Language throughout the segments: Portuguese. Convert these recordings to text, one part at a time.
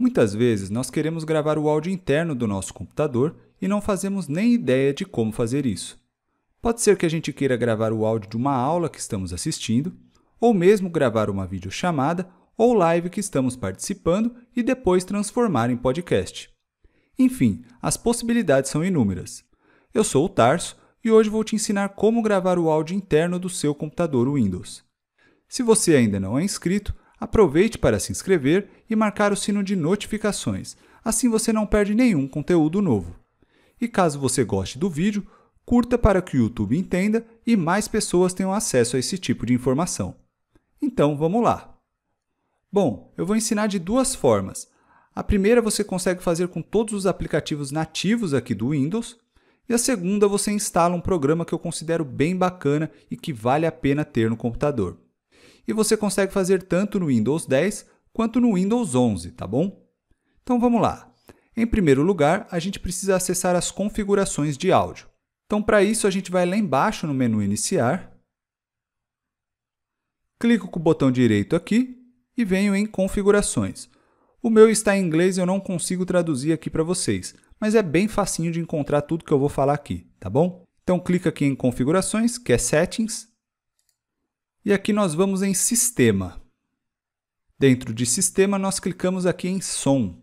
Muitas vezes nós queremos gravar o áudio interno do nosso computador e não fazemos nem ideia de como fazer isso. Pode ser que a gente queira gravar o áudio de uma aula que estamos assistindo, ou mesmo gravar uma videochamada ou live que estamos participando e depois transformar em podcast. Enfim, as possibilidades são inúmeras. Eu sou o Tarso e hoje vou te ensinar como gravar o áudio interno do seu computador Windows. Se você ainda não é inscrito, Aproveite para se inscrever e marcar o sino de notificações, assim você não perde nenhum conteúdo novo. E caso você goste do vídeo, curta para que o YouTube entenda e mais pessoas tenham acesso a esse tipo de informação. Então vamos lá! Bom, eu vou ensinar de duas formas. A primeira você consegue fazer com todos os aplicativos nativos aqui do Windows, e a segunda você instala um programa que eu considero bem bacana e que vale a pena ter no computador e você consegue fazer tanto no Windows 10 quanto no Windows 11, tá bom? Então vamos lá. Em primeiro lugar, a gente precisa acessar as configurações de áudio. Então para isso a gente vai lá embaixo no menu iniciar, clico com o botão direito aqui e venho em configurações. O meu está em inglês e eu não consigo traduzir aqui para vocês, mas é bem facinho de encontrar tudo que eu vou falar aqui, tá bom? Então clica aqui em configurações, que é settings, e aqui nós vamos em Sistema. Dentro de Sistema, nós clicamos aqui em Som.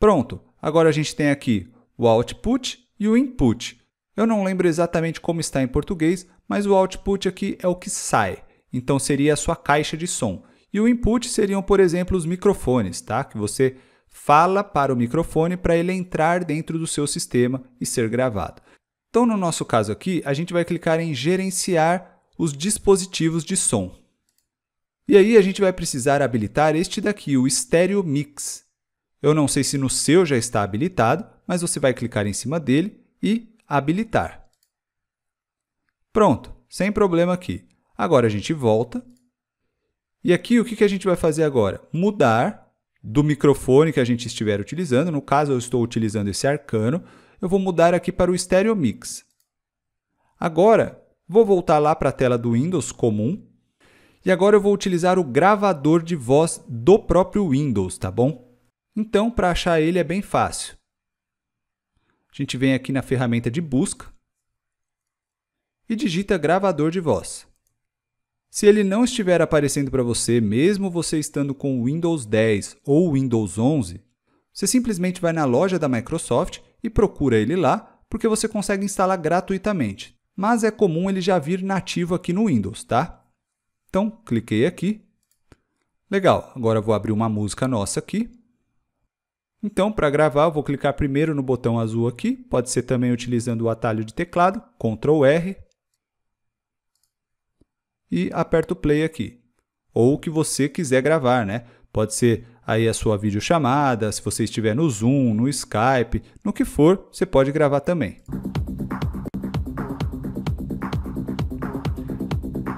Pronto, agora a gente tem aqui o Output e o Input. Eu não lembro exatamente como está em português, mas o Output aqui é o que sai, então seria a sua caixa de som. E o Input seriam, por exemplo, os microfones, tá? que você fala para o microfone para ele entrar dentro do seu sistema e ser gravado. Então, no nosso caso aqui, a gente vai clicar em Gerenciar os dispositivos de som. E aí a gente vai precisar habilitar este daqui, o Stereo Mix. Eu não sei se no seu já está habilitado, mas você vai clicar em cima dele e habilitar. Pronto, sem problema aqui. Agora a gente volta. E aqui o que a gente vai fazer agora? Mudar do microfone que a gente estiver utilizando. No caso, eu estou utilizando esse Arcano. Eu vou mudar aqui para o Stereo Mix. Agora, Vou voltar lá para a tela do Windows comum. E agora eu vou utilizar o gravador de voz do próprio Windows, tá bom? Então, para achar ele é bem fácil. A gente vem aqui na ferramenta de busca e digita gravador de voz. Se ele não estiver aparecendo para você, mesmo você estando com Windows 10 ou Windows 11, você simplesmente vai na loja da Microsoft e procura ele lá, porque você consegue instalar gratuitamente mas é comum ele já vir nativo aqui no Windows, tá? Então, cliquei aqui. Legal, agora vou abrir uma música nossa aqui. Então, para gravar, eu vou clicar primeiro no botão azul aqui, pode ser também utilizando o atalho de teclado, Ctrl R, e aperto play aqui. Ou o que você quiser gravar, né? Pode ser aí a sua videochamada, se você estiver no Zoom, no Skype, no que for, você pode gravar também.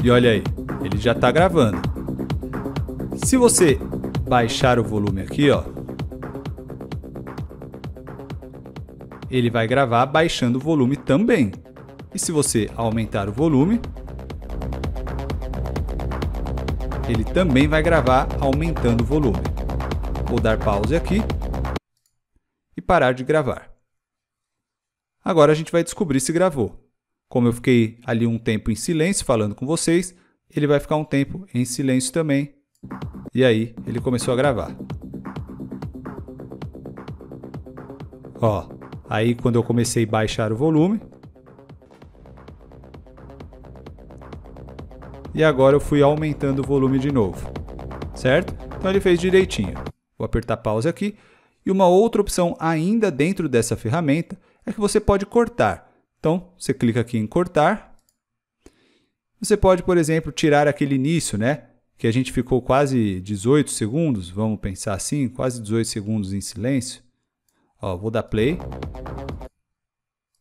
E olha aí, ele já está gravando. Se você baixar o volume aqui, ó, ele vai gravar baixando o volume também. E se você aumentar o volume, ele também vai gravar aumentando o volume. Vou dar pause aqui e parar de gravar. Agora a gente vai descobrir se gravou. Como eu fiquei ali um tempo em silêncio falando com vocês, ele vai ficar um tempo em silêncio também. E aí ele começou a gravar. Ó, aí quando eu comecei a baixar o volume. E agora eu fui aumentando o volume de novo, certo? Então ele fez direitinho. Vou apertar pausa aqui. E uma outra opção ainda dentro dessa ferramenta é que você pode cortar. Então, você clica aqui em cortar. Você pode, por exemplo, tirar aquele início, né? Que a gente ficou quase 18 segundos, vamos pensar assim, quase 18 segundos em silêncio. Ó, vou dar play.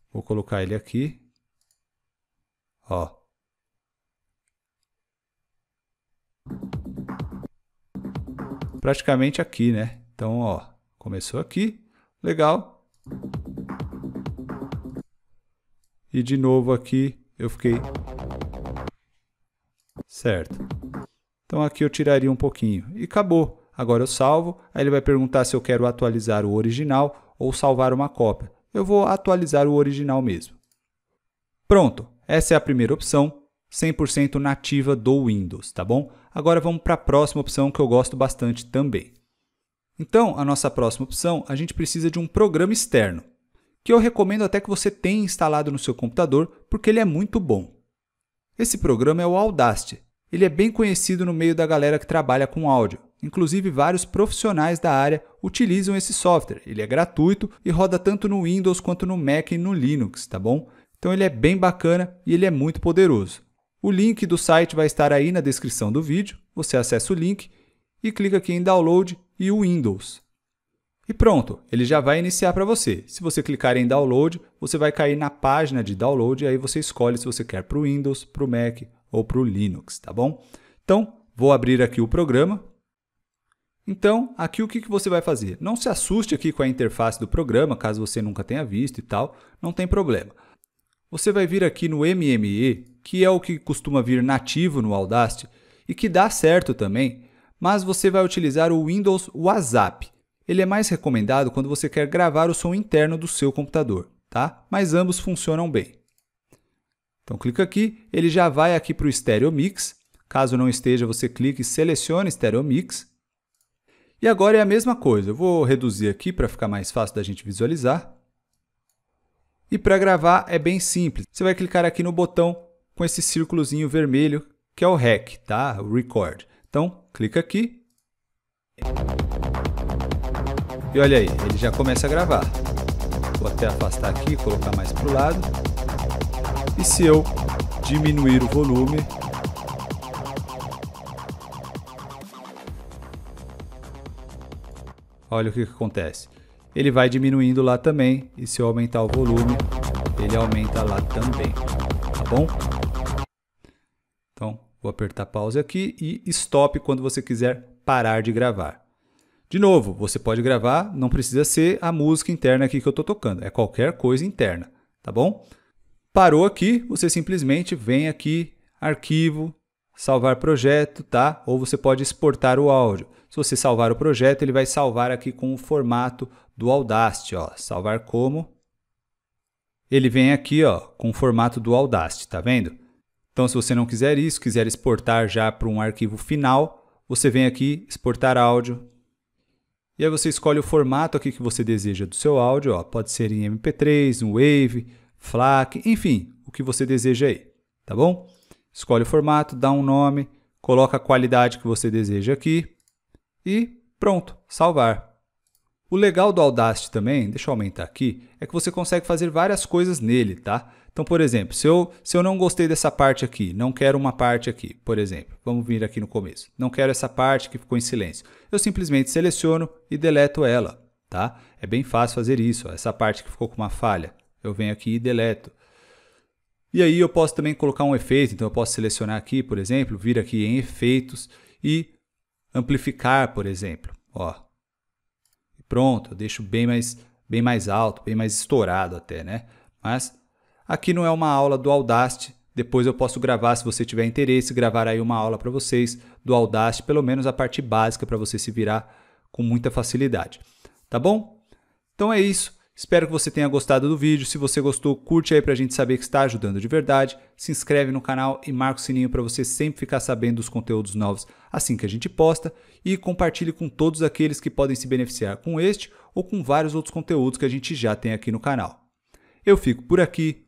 Vou colocar ele aqui. Ó. Praticamente aqui, né? Então, ó, começou aqui. Legal. E de novo aqui eu fiquei certo. Então aqui eu tiraria um pouquinho e acabou. Agora eu salvo, aí ele vai perguntar se eu quero atualizar o original ou salvar uma cópia. Eu vou atualizar o original mesmo. Pronto, essa é a primeira opção, 100% nativa do Windows, tá bom? Agora vamos para a próxima opção que eu gosto bastante também. Então, a nossa próxima opção, a gente precisa de um programa externo que eu recomendo até que você tenha instalado no seu computador, porque ele é muito bom. Esse programa é o Audacity. Ele é bem conhecido no meio da galera que trabalha com áudio. Inclusive, vários profissionais da área utilizam esse software. Ele é gratuito e roda tanto no Windows quanto no Mac e no Linux, tá bom? Então ele é bem bacana e ele é muito poderoso. O link do site vai estar aí na descrição do vídeo. Você acessa o link e clica aqui em Download e o Windows. E pronto, ele já vai iniciar para você. Se você clicar em download, você vai cair na página de download e aí você escolhe se você quer para o Windows, para o Mac ou para o Linux, tá bom? Então, vou abrir aqui o programa. Então, aqui o que, você vai fazer? Não se assuste aqui com a interface do programa, caso você nunca tenha visto e tal, não tem problema. Você vai vir aqui no MME, que é o que costuma vir nativo no Audacity e que dá certo também, mas você vai utilizar o Windows WhatsApp. Ele é mais recomendado quando você quer gravar o som interno do seu computador, tá? Mas ambos funcionam bem. Então clica aqui, ele já vai aqui para o Stereo Mix. Caso não esteja, você clica e selecione Stereo Mix. E agora é a mesma coisa. Eu vou reduzir aqui para ficar mais fácil da gente visualizar. E para gravar é bem simples. Você vai clicar aqui no botão com esse círculozinho vermelho, que é o REC, tá? O Record. Então, clica aqui. E olha aí, ele já começa a gravar. Vou até afastar aqui, colocar mais para o lado. E se eu diminuir o volume, olha o que, que acontece. Ele vai diminuindo lá também, e se eu aumentar o volume, ele aumenta lá também, tá bom? Então, vou apertar pause aqui e stop quando você quiser parar de gravar. De novo, você pode gravar, não precisa ser a música interna aqui que eu estou tocando, é qualquer coisa interna, tá bom? Parou aqui, você simplesmente vem aqui, arquivo, salvar projeto, tá? Ou você pode exportar o áudio. Se você salvar o projeto, ele vai salvar aqui com o formato do Audacity, ó. Salvar como? Ele vem aqui, ó, com o formato do Audacity, tá vendo? Então, se você não quiser isso, quiser exportar já para um arquivo final, você vem aqui, exportar áudio, e aí você escolhe o formato aqui que você deseja do seu áudio, ó, pode ser em MP3, um Wave, FLAC, enfim, o que você deseja aí, tá bom? Escolhe o formato, dá um nome, coloca a qualidade que você deseja aqui e pronto, salvar. O legal do Audacity também, deixa eu aumentar aqui, é que você consegue fazer várias coisas nele, tá? Então, por exemplo, se eu, se eu não gostei dessa parte aqui, não quero uma parte aqui, por exemplo, vamos vir aqui no começo, não quero essa parte que ficou em silêncio, eu simplesmente seleciono e deleto ela, tá? É bem fácil fazer isso, ó, essa parte que ficou com uma falha, eu venho aqui e deleto. E aí eu posso também colocar um efeito, então eu posso selecionar aqui, por exemplo, vir aqui em efeitos e amplificar, por exemplo, ó. Pronto, eu deixo bem mais, bem mais alto, bem mais estourado até, né? Mas Aqui não é uma aula do Audacity, depois eu posso gravar, se você tiver interesse, gravar aí uma aula para vocês do Audacity, pelo menos a parte básica para você se virar com muita facilidade. Tá bom? Então é isso. Espero que você tenha gostado do vídeo. Se você gostou, curte aí para a gente saber que está ajudando de verdade. Se inscreve no canal e marca o sininho para você sempre ficar sabendo dos conteúdos novos assim que a gente posta. E compartilhe com todos aqueles que podem se beneficiar com este ou com vários outros conteúdos que a gente já tem aqui no canal. Eu fico por aqui.